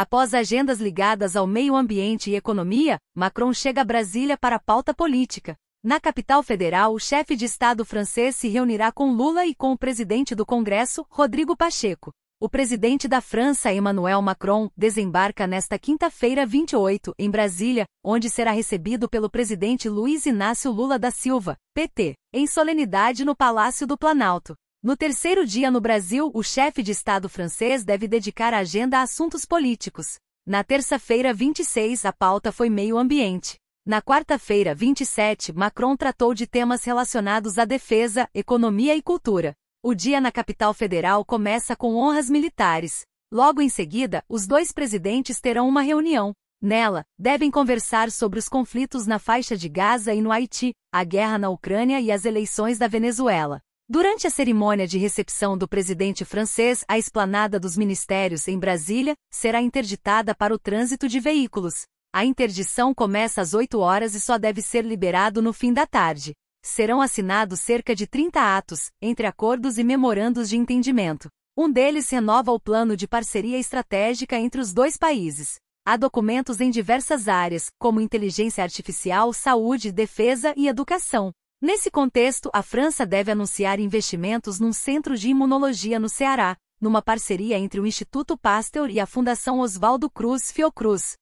Após agendas ligadas ao meio ambiente e economia, Macron chega a Brasília para a pauta política. Na capital federal, o chefe de Estado francês se reunirá com Lula e com o presidente do Congresso, Rodrigo Pacheco. O presidente da França, Emmanuel Macron, desembarca nesta quinta-feira 28 em Brasília, onde será recebido pelo presidente Luiz Inácio Lula da Silva, PT, em solenidade no Palácio do Planalto. No terceiro dia no Brasil, o chefe de Estado francês deve dedicar a agenda a assuntos políticos. Na terça-feira, 26, a pauta foi meio ambiente. Na quarta-feira, 27, Macron tratou de temas relacionados à defesa, economia e cultura. O dia na capital federal começa com honras militares. Logo em seguida, os dois presidentes terão uma reunião. Nela, devem conversar sobre os conflitos na faixa de Gaza e no Haiti, a guerra na Ucrânia e as eleições da Venezuela. Durante a cerimônia de recepção do presidente francês, a esplanada dos ministérios em Brasília será interditada para o trânsito de veículos. A interdição começa às 8 horas e só deve ser liberado no fim da tarde. Serão assinados cerca de 30 atos, entre acordos e memorandos de entendimento. Um deles renova o plano de parceria estratégica entre os dois países. Há documentos em diversas áreas, como inteligência artificial, saúde, defesa e educação. Nesse contexto, a França deve anunciar investimentos num centro de imunologia no Ceará, numa parceria entre o Instituto Pasteur e a Fundação Oswaldo Cruz Fiocruz,